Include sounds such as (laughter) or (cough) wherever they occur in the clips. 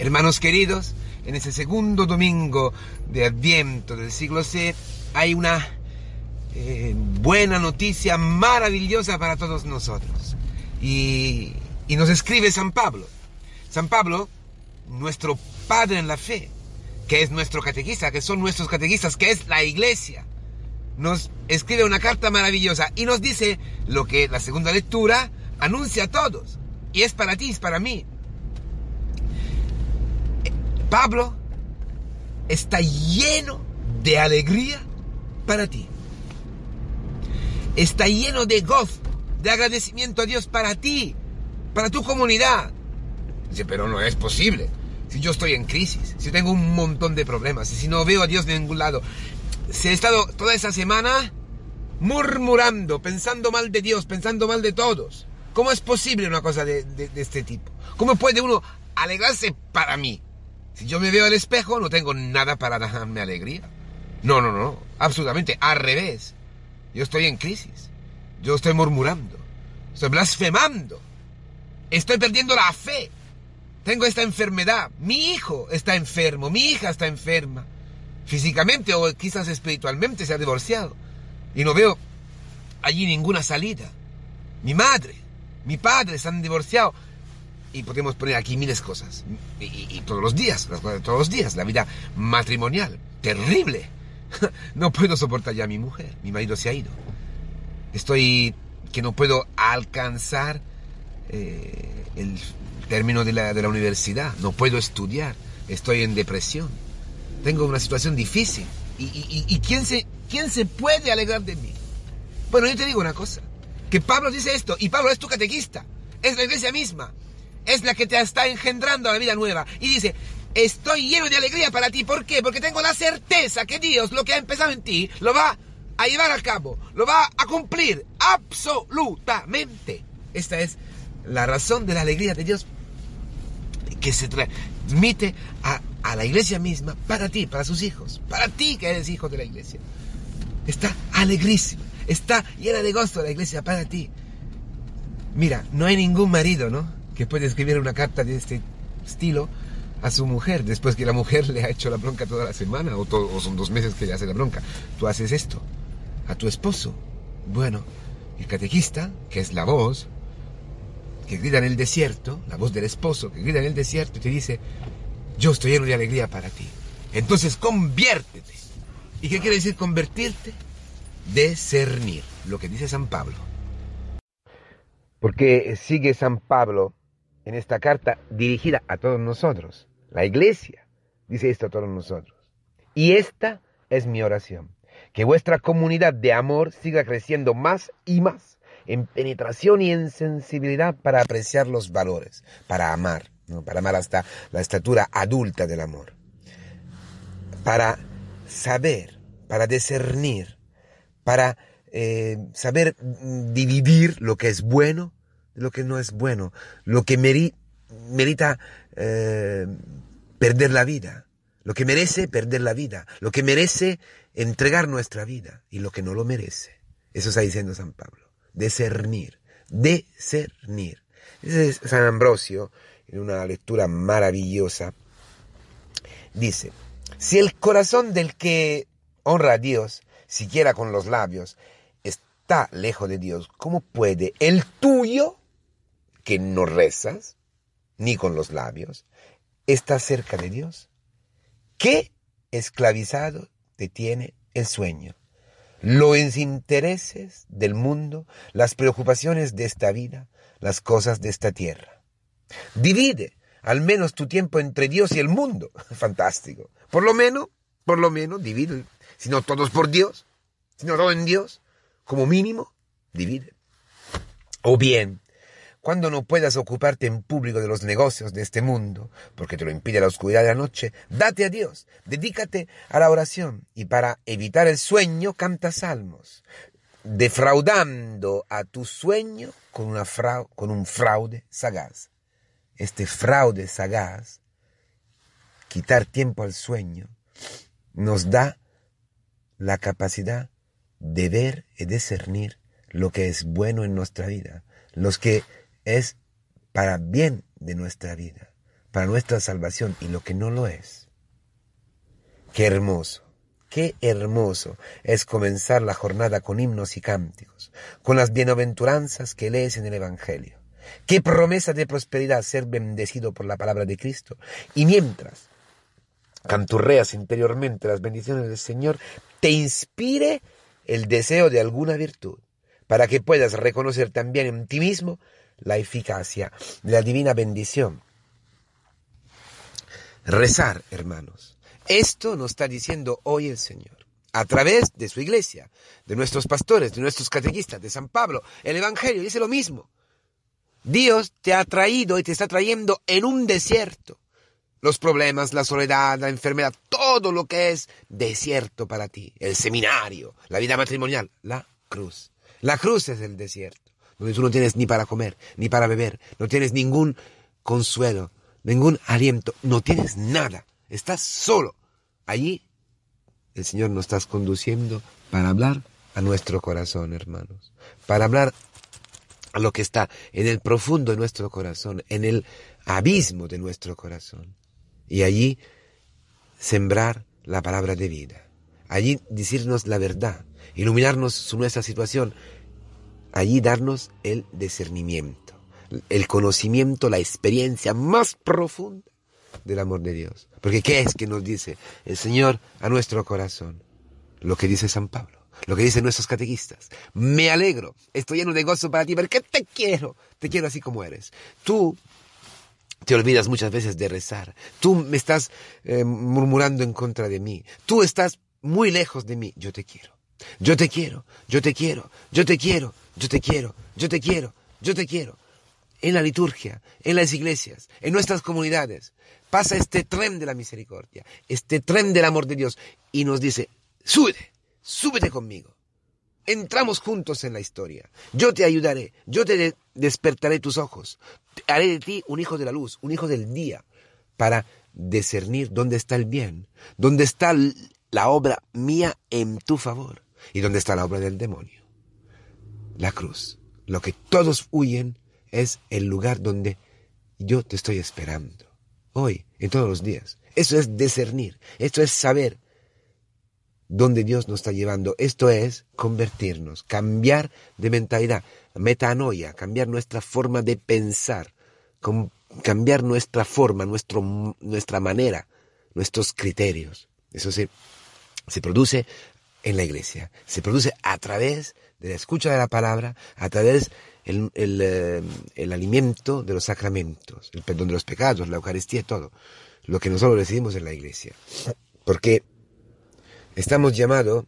Hermanos queridos, en ese segundo domingo de Adviento del siglo C hay una eh, buena noticia maravillosa para todos nosotros. Y, y nos escribe San Pablo. San Pablo, nuestro padre en la fe, que es nuestro catequista, que son nuestros catequistas, que es la iglesia, nos escribe una carta maravillosa y nos dice lo que la segunda lectura anuncia a todos. Y es para ti, es para mí. Pablo está lleno de alegría para ti. Está lleno de gozo, de agradecimiento a Dios para ti, para tu comunidad. Dice, pero no es posible. Si yo estoy en crisis, si tengo un montón de problemas, si no veo a Dios de ningún lado. Si he estado toda esa semana murmurando, pensando mal de Dios, pensando mal de todos. ¿Cómo es posible una cosa de este tipo? ¿Cómo puede uno alegrarse para mí? Si yo me veo al espejo, no tengo nada para darme alegría. No, no, no, absolutamente, al revés. Yo estoy en crisis. Yo estoy murmurando. Estoy blasfemando. Estoy perdiendo la fe. Tengo esta enfermedad. Mi hijo está enfermo. Mi hija está enferma. Físicamente o quizás espiritualmente se ha divorciado. Y no veo allí ninguna salida. Mi madre, mi padre se han divorciado y podemos poner aquí miles de cosas. Y, todos los días, todos los días, la vida matrimonial, terrible. (laughs) No puedo soportar ya a mi mujer, mi marido se ha ido. Estoy que no puedo alcanzar eh, el término de la, de la universidad, no puedo estudiar, estoy en depresión, tengo una situación difícil. ¿Y, y, y quién, se, quién se puede alegrar de mí? Bueno, yo te digo una cosa, que Pablo dice esto, y Pablo es tu catequista, es la iglesia misma es la que te está engendrando a la vida nueva. Y dice, estoy lleno de alegría para ti. ¿Por qué? Porque tengo la certeza que Dios lo que ha empezado en ti lo va a llevar a cabo, lo va a cumplir absolutamente. Esta es la razón de la alegría de Dios que se transmite a, a la iglesia misma para ti, para sus hijos, para ti que eres hijo de la iglesia. Está alegrísima, está llena de gozo la iglesia para ti. Mira, no hay ningún marido, ¿no? que puede escribir una carta de este estilo a su mujer después que la mujer le ha hecho la bronca toda la semana o, son dos meses que le hace la bronca. Tú haces esto a tu esposo. Bueno, el catequista, que es la voz, que grita en el desierto, la voz del esposo que grita en el desierto y te dice, yo estoy lleno de alegría para ti. Entonces conviértete. ¿Y qué quiere decir convertirte? Discernir, lo que dice San Pablo. Porque sigue San Pablo en esta carta dirigida a todos nosotros. La iglesia dice esto a todos nosotros. Y esta es mi oración. Que vuestra comunidad de amor siga creciendo más y más en penetración y en sensibilidad para apreciar los valores, para amar, para amar hasta la estatura adulta del amor, para saber, para discernir, para eh, saber dividir lo que es bueno lo que no es bueno, lo que merita eh, perder la vida, lo que merece perder la vida, lo que merece entregar nuestra vida y lo que no lo merece. Eso está diciendo San Pablo. Discernir, discernir. San Ambrosio, en una lectura maravillosa, dice, si el corazón del que honra a Dios, siquiera con los labios, está lejos de Dios, ¿cómo puede el tuyo que no rezas, ni con los labios, estás cerca de Dios. ¿Qué esclavizado te tiene el sueño? Los intereses del mundo, las preocupaciones de esta vida, las cosas de esta tierra. Divide al menos tu tiempo entre Dios y el mundo. (laughs) Fantástico. Por lo menos, por lo menos, divide. Si no todos por Dios, si no todo en Dios, como mínimo, divide. O bien, cuando no puedas ocuparte en público de los negocios de este mundo, porque te lo impide la oscuridad de la noche, date a Dios, dedícate a la oración y para evitar el sueño canta salmos, defraudando a tu sueño con, un fraude sagaz. Este fraude sagaz, quitar tiempo al sueño, nos da la capacidad de ver y discernir lo que es bueno en nuestra vida, los que es para bien de nuestra vida, para nuestra salvación y lo que no lo es. Qué hermoso, qué hermoso es comenzar la jornada con himnos y cánticos, con las bienaventuranzas que lees en el Evangelio. Qué promesa de prosperidad ser bendecido por la palabra de Cristo. Y mientras canturreas interiormente las bendiciones del Señor, te inspire el deseo de alguna virtud, para que puedas reconocer también en ti mismo la eficacia de la divina bendición. Rezar, hermanos. Esto nos está diciendo hoy el Señor, a través de su iglesia, de nuestros pastores, de nuestros catequistas, de San Pablo. El Evangelio dice lo mismo. Dios te ha traído y te está trayendo en un desierto. Los problemas, la soledad, la enfermedad, todo lo que es desierto para ti. El seminario, la vida matrimonial, la cruz. La cruz es el desierto donde tú no tienes ni para comer, ni para beber, no tienes ningún consuelo, ningún aliento, no tienes nada, estás solo. Allí el Señor nos está conduciendo para hablar a nuestro corazón, hermanos, para hablar a lo que está en el profundo de nuestro corazón, en el abismo de nuestro corazón. Y allí sembrar la palabra de vida. Allí decirnos la verdad, iluminarnos sobre nuestra situación, allí darnos el discernimiento, el conocimiento, la experiencia más profunda del amor de Dios. Porque ¿qué es que nos dice el Señor a nuestro corazón? Lo que dice San Pablo, lo que dicen nuestros catequistas. Me alegro, estoy lleno de gozo para ti porque te quiero, te quiero así como eres. Tú te olvidas muchas veces de rezar. Tú me estás eh, murmurando en contra de mí. Tú estás muy lejos de mí. Yo te quiero. Yo te quiero, yo te quiero, yo te quiero, yo te quiero, yo te quiero, yo te quiero. En la liturgia, en las iglesias, en nuestras comunidades, pasa este tren de la misericordia, este tren del amor de Dios y nos dice, súbete, súbete conmigo. Entramos juntos en la historia. Yo te ayudaré, yo te despertaré tus ojos. Haré de ti un hijo de la luz, un hijo del día, para discernir dónde está el bien, dónde está la obra mía en tu favor. ¿Y dónde está la obra del demonio? La cruz. Lo que todos huyen es el lugar donde yo te estoy esperando. Hoy, en todos los días. Eso es discernir. Esto es saber dónde Dios nos está llevando. Esto es convertirnos, cambiar de mentalidad, metanoia, cambiar nuestra forma de pensar, cambiar nuestra forma, nuestro, nuestra manera, nuestros criterios. Eso se produce en la iglesia. Se produce a través de la escucha de la palabra, a través eh, el, alimento de los sacramentos, el perdón de los pecados, la Eucaristía, todo. Lo que nosotros recibimos en la iglesia. Porque estamos llamados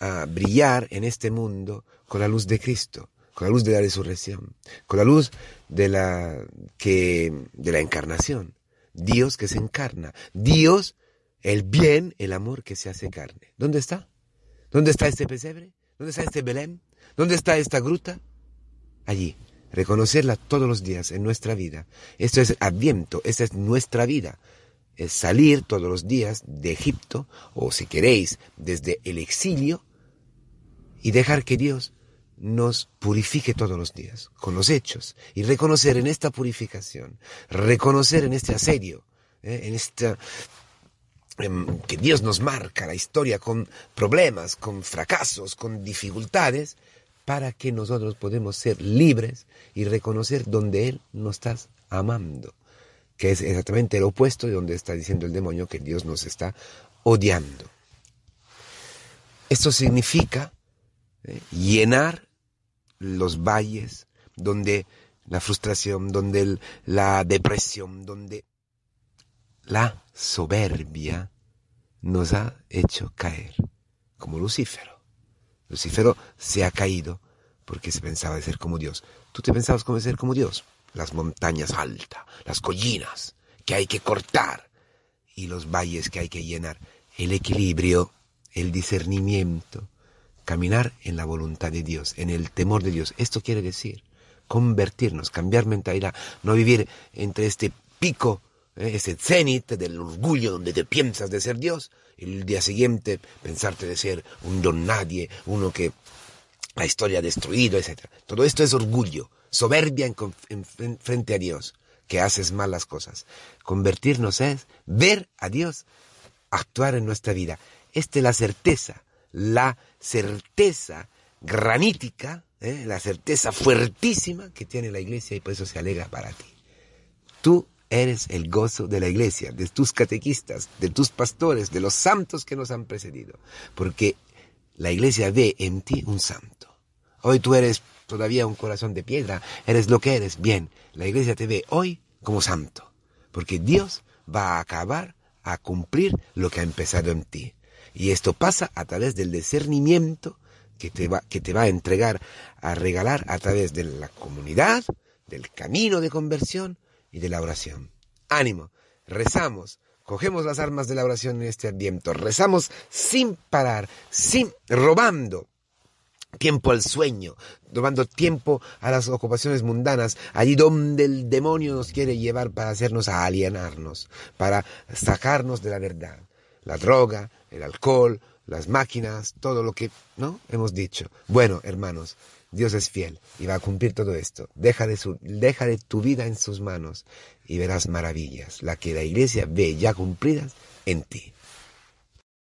a brillar en este mundo con la luz de Cristo, con la luz de la resurrección, con la luz de la, que, de la encarnación. Dios que se encarna. Dios, el bien, el amor que se hace carne. ¿Dónde está? ¿Dónde está este pesebre? ¿Dónde está este Belén? ¿Dónde está esta gruta? Allí, reconocerla todos los días en nuestra vida. Esto es adviento, esta es nuestra vida. Es salir todos los días de Egipto, o si queréis, desde el exilio, y dejar que Dios nos purifique todos los días, con los hechos, y reconocer en esta purificación, reconocer en este asedio, ¿eh? en esta Em, que Dios nos marca la historia con problemas, con fracasos, con dificultades, para que nosotros podamos ser libres y reconocer donde Él nos está amando, que es exactamente el opuesto de donde está diciendo el demonio que Dios nos está odiando. Esto significa eh, llenar los valles donde la frustración, donde la depresión, donde la soberbia nos ha hecho caer, como Lucifero. Lucífero se ha caído porque se pensaba de ser como Dios. Tú te pensabas como ser como Dios. Las montañas altas, las collinas que hay que cortar y los valles que hay que llenar. El equilibrio, el discernimiento, caminar en la voluntad de Dios, en el temor de Dios. Esto quiere decir convertirnos, cambiar mentalidad, no vivir entre este pico eh, ese cenit del orgullo donde te piensas de ser Dios, y el día siguiente pensarte de ser un don nadie, uno que la historia ha destruido, etc. Todo esto es orgullo, soberbia en, frente a Dios, que haces malas cosas. Convertirnos es ver a Dios actuar en nuestra vida. Esta es la certeza, la certeza granítica, eh, la certeza fuertísima que tiene la iglesia y por eso se alega para ti. Tú Eres el gozo de la iglesia, de tus catequistas, de tus pastores, de los santos que nos han precedido. Porque la iglesia ve en ti un santo. Hoy tú eres todavía un corazón de piedra, eres lo que eres. Bien, la iglesia te ve hoy como santo. Porque Dios va a acabar a cumplir lo que ha empezado en ti. Y esto pasa a través del discernimiento que te va, que te va a entregar, a regalar a través de la comunidad, del camino de conversión, y de la oración. Ánimo, rezamos, cogemos las armas de la oración en este adviento, rezamos sin parar, sin robando tiempo al sueño, Robando tiempo a las ocupaciones mundanas, allí donde el demonio nos quiere llevar para hacernos alienarnos, para sacarnos de la verdad. La droga, el alcohol, las máquinas, todo lo que, ¿no? Hemos dicho. Bueno, hermanos, Dios es fiel y va a cumplir todo esto. Deja de, tu vida en sus manos y verás maravillas, la que la iglesia ve ya cumplidas en ti.